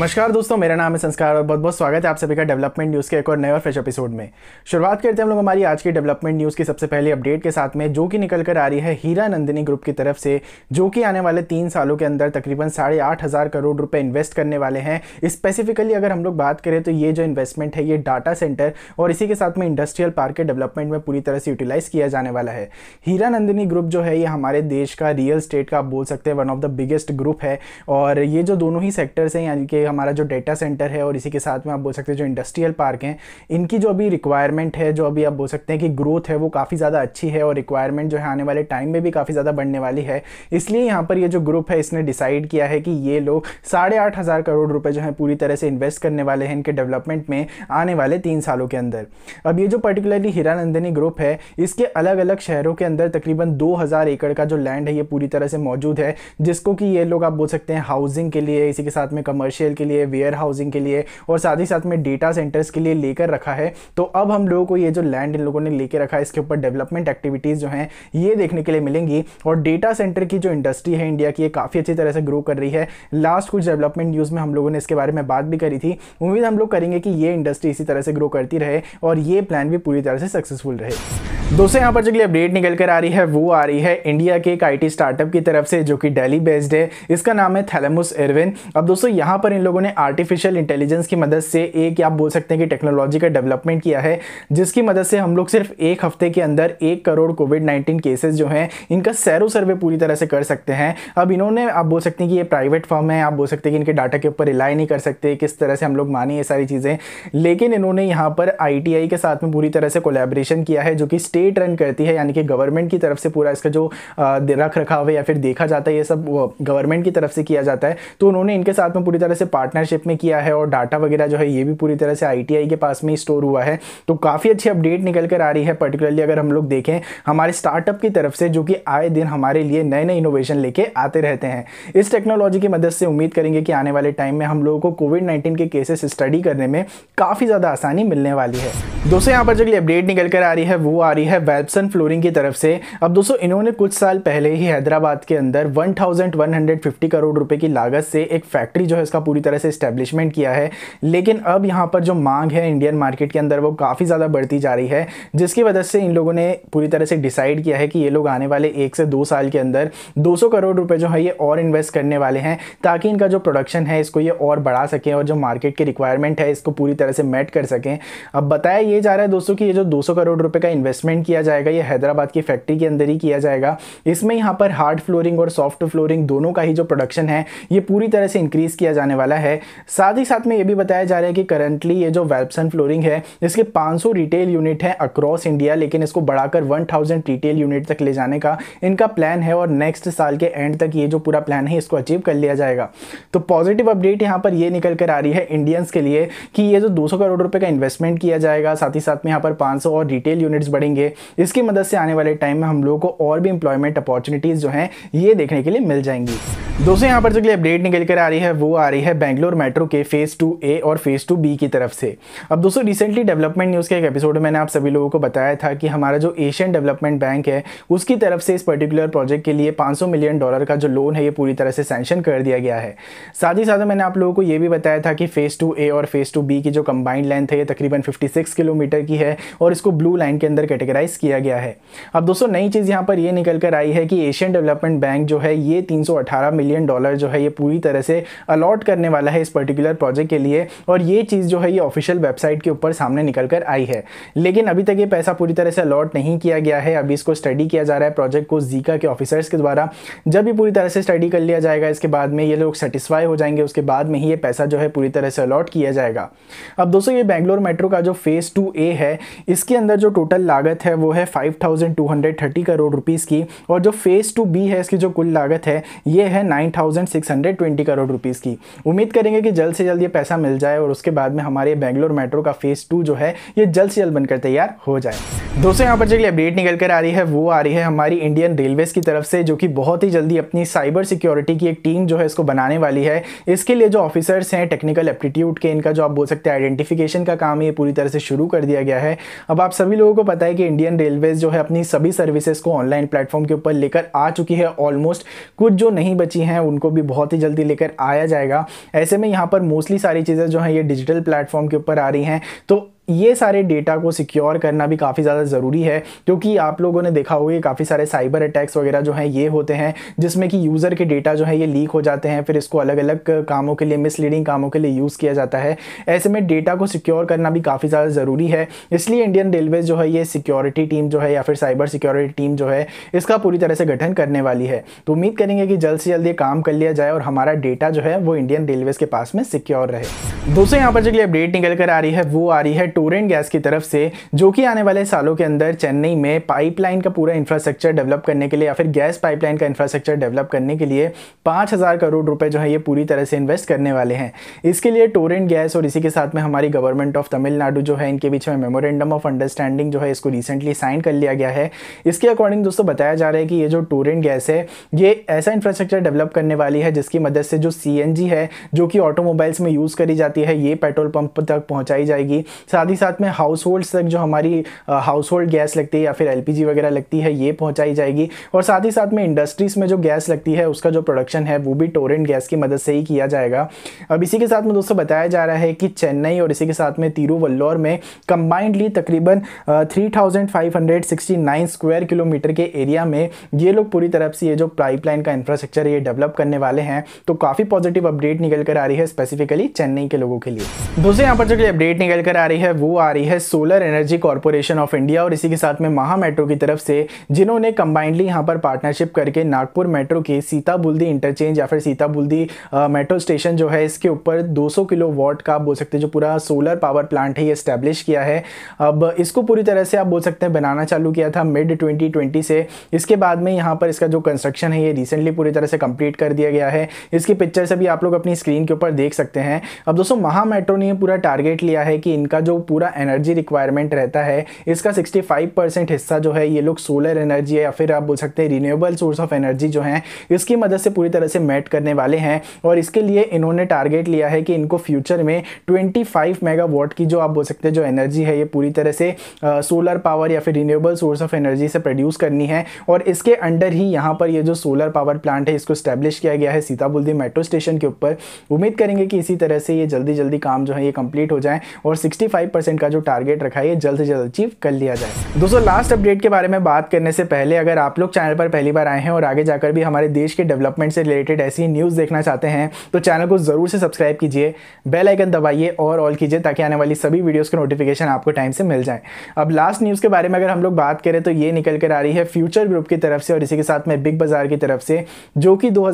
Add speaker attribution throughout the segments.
Speaker 1: नमस्कार दोस्तों मेरा नाम है संस्कार और बहुत बहुत स्वागत है आप सभी का डेवलपमेंट न्यूज़ के एक और नए और फ्रेश एपिसोड में शुरुआत करते हैं हम लोग हमारी आज की डेवलपमेंट न्यूज़ की सबसे पहली अपडेट के साथ में जो कि निकल कर आ रही है हीरा नंदिनी ग्रुप की तरफ से जो कि आने वाले तीन सालों के अंदर तकरीबन साढ़े आठ हज़ार करोड़ रुपये इन्वेस्ट करने वाले हैं स्पेसिफिकली अगर हम लोग बात करें तो ये जो इन्वेस्टमेंट है ये डाटा सेंटर और इसी के साथ में इंडस्ट्रियल पार्क के डेवलपमेंट में पूरी तरह से यूटिलाइज़ किया जाने वाला है हीरा नंदिनी ग्रुप जो है ये हमारे देश का रियल स्टेट का आप बोल सकते हैं one of the biggest group है और ये जो दोनों ही सेक्टर्स हैं यानी कि हमारा जो डेटा सेंटर है और इसी के साथ में आप बोल सकते हैं जो इंडस्ट्रियल पार्क हैं इनकी जो अभी रिक्वायरमेंट है जो अभी आप बोल सकते हैं कि ग्रोथ है वो काफ़ी ज़्यादा अच्छी है और रिक्वायरमेंट जो है आने वाले टाइम में भी काफ़ी ज़्यादा बढ़ने वाली है इसलिए यहाँ पर ये जो ग्रुप है इसने डिसाइड किया है कि ये लोग साढ़े आठ हज़ार करोड़ रुपये जो है पूरी तरह से इन्वेस्ट करने वाले हैं इनके डेवलपमेंट में आने वाले तीन सालों के अंदर अब ये जो पर्टिकुलरली हीरानंदिनी ग्रुप है इसके अलग अलग शहरों के अंदर तकरीबन दो एकड़ का जो लैंड है ये पूरी तरह से मौजूद है जिसको कि ये लोग आप बोल सकते हैं हाउसिंग के लिए इसी के साथ में कमर्शियल रिटेल के लिए वेयर हाउसिंग के लिए और साथ ही साथ में डेटा सेंटर्स के लिए लेकर रखा है तो अब हम लोगों को ये जो लैंड इन लोगों ने लेकर रखा है इसके ऊपर डेवलपमेंट एक्टिविटीज़ जो हैं ये देखने के लिए मिलेंगी और डेटा सेंटर की जो इंडस्ट्री है इंडिया की ये काफ़ी अच्छी तरह से ग्रो कर रही है लास्ट कुछ डेवलपमेंट न्यूज़ में हम लोगों ने इसके बारे में बात भी करी थी उम्मीद हम लोग करेंगे कि ये इंडस्ट्री इसी तरह से ग्रो करती रहे और ये प्लान भी पूरी तरह से सक्सेसफुल रहे दोस्तों यहाँ पर जो अपडेट निकल कर आ रही है वो आ रही है इंडिया के एक आईटी स्टार्टअप की तरफ से जो कि दिल्ली बेस्ड है इसका नाम है थैलेमस एरविन अब दोस्तों यहाँ पर इन इन लोगों ने आर्टिफिशियल इंटेलिजेंस की मदद से एक या आप बोल सकते हैं कि टेक्नोलॉजी का डेवलपमेंट किया है जिसकी मदद से हम लोग सिर्फ एक हफ्ते के अंदर एक करोड़ कोविड नाइन्टीन केसेज जो हैं इनका सैरो सर्वे पूरी तरह से कर सकते हैं अब इन्होंने आप बोल सकते हैं कि ये प्राइवेट फर्म है आप बोल सकते हैं कि इनके डाटा के ऊपर रिलाई नहीं कर सकते किस तरह से हम लोग माने ये सारी चीज़ें लेकिन इन्होंने यहाँ पर आई के साथ में पूरी तरह से कोलेब्रेशन किया है जो कि स्टेट रन करती है यानी कि गवर्नमेंट की तरफ से पूरा इसका जो रख रखाव है या फिर देखा जाता है ये सब गवर्नमेंट की तरफ से किया जाता है तो उन्होंने इनके साथ में पूरी तरह से पार्टनरशिप में किया है और डाटा वगैरह जो है ये भी पूरी तरह से आई के पास में स्टोर हुआ है तो काफ़ी अच्छी अपडेट निकल कर आ रही है पर्टिकुलरली अगर हम लोग देखें हमारे स्टार्टअप की तरफ से जो कि आए दिन हमारे लिए नए नए इनोवेशन लेके आते रहते हैं इस टेक्नोलॉजी की मदद से उम्मीद करेंगे कि आने वाले टाइम में हम लोगों को कोविड नाइन्टीन के केसेस स्टडी करने में काफ़ी ज़्यादा आसानी मिलने वाली है दोस्तों यहाँ पर जो अपडेट निकल कर आ रही है वो आ रही है वेबसन फ्लोरिंग की तरफ से अब दोस्तों इन्होंने कुछ साल पहले ही हैदराबाद के अंदर 1150 करोड़ रुपए की लागत से एक फैक्ट्री जो है इसका पूरी पूरी तरह से इस्टेब्लिशमेंट किया है लेकिन अब यहाँ पर जो मांग है इंडियन मार्केट के अंदर वो काफ़ी ज़्यादा बढ़ती जा रही है जिसकी वजह से इन लोगों ने पूरी तरह से डिसाइड किया है कि ये लोग आने वाले एक से दो साल के अंदर 200 करोड़ रुपए जो है ये और इन्वेस्ट करने वाले हैं ताकि इनका जो प्रोडक्शन है इसको ये और बढ़ा सकें और जो मार्केट की रिक्वायरमेंट है इसको पूरी तरह से मेट कर सकें अब बताया ये जा रहा है दोस्तों कि ये जो दो करोड़ रुपए का इन्वेस्टमेंट किया जाएगा ये हैदराबाद की फैक्ट्री के अंदर ही किया जाएगा इसमें यहाँ पर हार्ड फ्लोरिंग और सॉफ्ट फ्लोरिंग दोनों का ही जो प्रोडक्शन है ये पूरी तरह से इंक्रीज़ किया जाने वाला वाला है साथ ही साथ में ये भी बताया जा रहा है कि करंटली ये जो वेल्पसन फ्लोरिंग है इसके 500 रिटेल यूनिट हैं अक्रॉस इंडिया लेकिन इसको बढ़ाकर 1000 रिटेल यूनिट तक ले जाने का इनका प्लान है और नेक्स्ट साल के एंड तक ये जो पूरा प्लान है इसको अचीव कर लिया जाएगा तो पॉजिटिव अपडेट यहाँ पर ये निकल कर आ रही है इंडियंस के लिए कि ये जो दो करोड़ रुपये का इन्वेस्टमेंट किया जाएगा साथ ही साथ में यहाँ पर पाँच और रिटेल यूनिट्स बढ़ेंगे इसकी मदद से आने वाले टाइम में हम लोगों को और भी इंप्लॉयमेंट अपॉर्चुनिटीज़ जो हैं ये देखने के लिए मिल जाएंगी दोस्तों यहाँ पर जो अपडेट निकल कर आ रही है वो आ रही है बैंगलोर मेट्रो के फेज़ टू ए और फेज़ टू बी की तरफ से अब दोस्तों रिसेंटली डेवलपमेंट न्यूज़ के एक एपिसोड में मैंने आप सभी लोगों को बताया था कि हमारा जो एशियन डेवलपमेंट बैंक है उसकी तरफ से इस पर्टिकुलर प्रोजेक्ट के लिए 500 मिलियन डॉलर का जो लोन है ये पूरी तरह से सैंक्शन कर दिया गया है साथ ही साथ मैंने आप लोगों को ये भी बताया था कि फेज़ टू ए और फेज़ टू बी की जो कंबाइंड लेंथ है ये तकरीबन फिफ्टी किलोमीटर की है और इसको ब्लू लाइन के अंदर कैटेगराइज किया गया है अब दोस्तों नई चीज़ यहाँ पर यह निकल कर आई है कि एशियन डेवलपमेंट बैंक जो है ये तीन मिलियन डॉलर जो है ये पूरी तरह से अलॉट करने वाला है इस पर्टिकुलर प्रोजेक्ट के लिए और ये चीज़ जो है ये ऑफिशियल वेबसाइट के ऊपर सामने निकल कर आई है लेकिन अभी तक ये पैसा पूरी तरह से अलॉट नहीं किया गया है अभी इसको स्टडी किया जा रहा है प्रोजेक्ट को जीका के ऑफिसर्स के द्वारा जब भी पूरी तरह से स्टडी कर लिया जाएगा इसके बाद में ये लोग सेटिस्फाई हो जाएंगे उसके बाद में ही ये पैसा जो है पूरी तरह से अलॉट किया जाएगा अब दोस्तों ये बैंगलोर मेट्रो का जो फेज़ टू ए है इसके अंदर जो टोटल लागत है वो है फाइव करोड़ रुपीज़ की और जो फेज़ टू बी है इसकी जो कुल लागत है ये है नाइन करोड़ रुपीज़ की उम्मीद उम्मीद करेंगे कि जल्द से जल्द ये पैसा मिल जाए और उसके बाद में हमारे बेंगलोर मेट्रो का फेज़ टू जो है ये जल्द से जल्द बनकर तैयार हो जाए दोस्तों यहाँ पर जो अपडेट निकल कर आ रही है वो आ रही है हमारी इंडियन रेलवेज़ की तरफ से जो कि बहुत ही जल्दी अपनी साइबर सिक्योरिटी की एक टीम जो है इसको बनाने वाली है इसके लिए जो ऑफिसर्स हैं टेक्निकल एप्टीट्यूड के इनका जो आप बोल सकते हैं आइडेंटिफिकेशन का काम ये पूरी तरह से शुरू कर दिया गया है अब आप सभी लोगों को पता है कि इंडियन रेलवेज जो है अपनी सभी सर्विसेज को ऑनलाइन प्लेटफॉर्म के ऊपर लेकर आ चुकी है ऑलमोस्ट कुछ जो नहीं बची हैं उनको भी बहुत ही जल्दी लेकर आया जाएगा ऐसे में यहाँ पर मोस्टली सारी चीज़ें जो हैं ये डिजिटल प्लेटफॉर्म के ऊपर आ रही हैं तो ये सारे डेटा को सिक्योर करना भी काफ़ी ज़्यादा ज़रूरी है क्योंकि आप लोगों ने देखा होगा काफ़ी सारे साइबर अटैक्स वगैरह जो हैं ये होते हैं जिसमें कि यूज़र के डेटा जो है ये लीक हो जाते हैं फिर इसको अलग अलग कामों के लिए मिसलीडिंग कामों के लिए यूज़ किया जाता है ऐसे में डेटा को सिक्योर करना भी काफ़ी ज़्यादा ज़रूरी है इसलिए इंडियन रेलवेज़ जो है ये सिक्योरिटी टीम जो है या फिर साइबर सिक्योरिटी टीम जो है इसका पूरी तरह से गठन करने वाली है तो उम्मीद करेंगे कि जल्द से जल्द ये काम कर लिया जाए और हमारा डेटा जो है वो इंडियन रेलवेज़ के पास में सिक्योर रहे दोस्तों यहाँ पर जो अपडेट निकल कर आ रही है वो आ रही है टोरेंट गैस की तरफ से जो कि आने वाले सालों के अंदर चेन्नई में पाइपलाइन का पूरा इंफ्रास्ट्रक्चर डेवलप करने के लिए या फिर गैस पाइपलाइन का इंफ्रास्ट्रक्चर डेवलप करने के लिए पाँच करोड़ रुपये जो है ये पूरी तरह से इन्वेस्ट करने वाले हैं इसके लिए टोरेंट गैस और इसी के साथ में हमारी गवर्नमेंट ऑफ तमिलनाडु जो है इनके बीच में मेमोरेंडम ऑफ अंडरस्टैंडिंग जो है इसको रिसेंटली साइन कर लिया गया है इसके अकॉर्डिंग दोस्तों बताया जा रहा है कि ये जो टोरेंट गैस है ये ऐसा इंफ्रास्ट्रक्चर डेवलप करने वाली है जिसकी मदद से जो सी है जो कि ऑटोमोबाइल्स में यूज़ करी जाती है ये पेट्रोल पंप तक पहुंचाई जाएगी साथ साथ ही साथ में हाउस होल्ड्स तक जो हमारी हाउस होल्ड गैस लगती है या फिर एल वगैरह लगती है ये पहुँचाई जाएगी और साथ ही साथ में इंडस्ट्रीज़ में जो गैस लगती है उसका जो प्रोडक्शन है वो भी टोरेंट गैस की मदद से ही किया जाएगा अब इसी के साथ में दोस्तों बताया जा रहा है कि चेन्नई और इसी के साथ में तिरुवल्लोर में कंबाइंडली तकरीबन 3569 स्क्वायर किलोमीटर के एरिया में ये लोग पूरी तरफ से ये जो पाइपलाइन का इंफ्रास्ट्रक्चर ये डेवलप करने वाले हैं तो काफ़ी पॉजिटिव अपडेट निकल कर आ रही है स्पेसिफिकली चेन्नई के लोगों के लिए दोस्तों यहाँ पर जो अपडेट निकल कर आ रही है है वो आ रही है Solar Energy Corporation of India और इसी के साथ में महा मेट्रो की तरफ से जिन्होंने कंबाइंडली यहाँ पर पार्टनरशिप करके नागपुर मेट्रो के सीता बुल्दी इंटरचेंज या फिर सीता बुल्दी मेट्रो स्टेशन जो है इसके ऊपर 200 किलो वॉट का आप बोल सकते हैं जो पूरा सोलर पावर प्लांट है ये स्टैब्लिश किया है अब इसको पूरी तरह से आप बोल सकते हैं बनाना चालू किया था मिड ट्वेंटी से इसके बाद में यहाँ पर इसका जो कंस्ट्रक्शन है ये रिसेंटली पूरी तरह से कंप्लीट कर दिया गया है इसकी पिक्चर्स अभी आप लोग अपनी स्क्रीन के ऊपर देख सकते हैं अब दोस्तों महा मेट्रो ने पूरा टारगेट लिया है कि इनका जो पूरा एनर्जी रिक्वायरमेंट रहता है इसका 65 परसेंट हिस्सा जो है ये लोग सोलर एनर्जी है या फिर आप बोल सकते हैं रिन्यूएबल सोर्स ऑफ एनर्जी जो है इसकी मदद से पूरी तरह से मेट करने वाले हैं और इसके लिए इन्होंने टारगेट लिया है कि इनको फ्यूचर में ट्वेंटी मेगावाट की जो आप बोल सकते हैं जो एनर्जी है ये पूरी तरह से सोलर पावर या फिर रिन्यूएबल सोर्स ऑफ एनर्जी से प्रोड्यूस करनी है और इसके अंडर ही यहाँ पर ये जो सोलर पावर प्लांट है इसको स्टैब्लिश किया गया है सीताबुल्दी मेट्रो स्टेशन के ऊपर उम्मीद करेंगे कि इसी तरह से ये जल्दी जल्दी काम जो है ये कंप्लीट हो जाए और 65 परसेंट का जो टारगेट रखा है ये जल्द से जल्द अचीव कर लिया जाए दोस्तों लास्ट अपडेट के बारे में बात करने से पहले अगर आप लोग चैनल पर पहली बार आए हैं और आगे जाकर भी हमारे देश के डेवलपमेंट से रिलेटेड ऐसी न्यूज़ देखना चाहते हैं तो चैनल को ज़रूर से सब्सक्राइब कीजिए बेल आइकन दबाइए और ऑल कीजिए ताकि आने वाली सभी वीडियोस के नोटिफिकेशन आपको टाइम से मिल जाए अब लास्ट न्यूज़ के बारे में अगर हम लोग बात करें तो ये निकल कर आ रही है फ्यूचर ग्रुप की तरफ से और इसी के साथ में बिग बाज़ार की तरफ से जो कि दो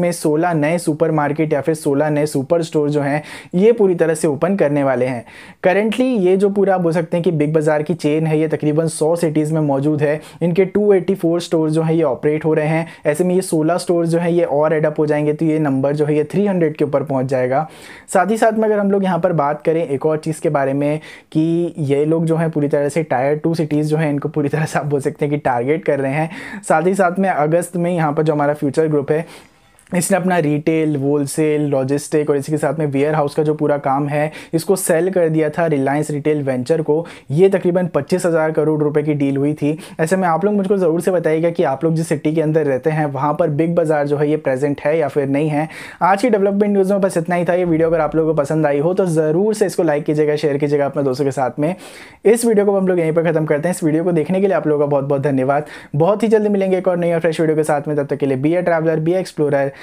Speaker 1: में सोलह नए सुपर या फिर सोलह नए सुपर स्टोर जो है ये पूरी तरह से ओपन करने वाले हैं करंट करंटली ये जो पूरा आप बोल सकते हैं कि बिग बाज़ार की चेन है ये तकरीबन सौ सिटीज़ में मौजूद है इनके 284 स्टोर जो है ये ऑपरेट हो रहे हैं ऐसे में ये 16 स्टोर जो है ये और एडअप हो जाएंगे तो ये नंबर जो है ये 300 के ऊपर पहुंच जाएगा साथ ही साथ में अगर हम लोग यहाँ पर बात करें एक और चीज़ के बारे में कि ये लोग जो है पूरी तरह से टायर टू सिटीज़ जो है इनको पूरी तरह से आप बोल सकते हैं कि टारगेट कर रहे हैं साथ ही साथ में अगस्त में यहाँ पर जो हमारा फ्यूचर ग्रुप है इसने अपना रिटेल होलसेल लॉजिस्टिक और इसी के साथ में वेयर हाउस का जो पूरा काम है इसको सेल कर दिया था रिलायंस रिटेल वेंचर को ये तकरीबन पच्चीस हज़ार करोड़ रुपए की डील हुई थी ऐसे में आप लोग मुझको ज़रूर से बताइएगा कि आप लोग जिस सिटी के अंदर रहते हैं वहाँ पर बिग बाज़ार जो है ये प्रेजेंट है या फिर नहीं है आज की डेवलपमेंट न्यूज़ में बस इतना ही था ये वीडियो अगर आप लोगों को पसंद आई हो तो ज़रूर से इसको लाइक कीजिएगा शेयर कीजिएगा अपने दोस्तों के साथ में इस वीडियो को हम लोग यहीं पर खत्म करते हैं इस वीडियो को देखने के लिए आप लोगों का बहुत बहुत धन्यवाद बहुत ही जल्दी मिलेंगे एक और नई और फ्रेश वीडियो के साथ में तब तक के लिए be a traveller be explorer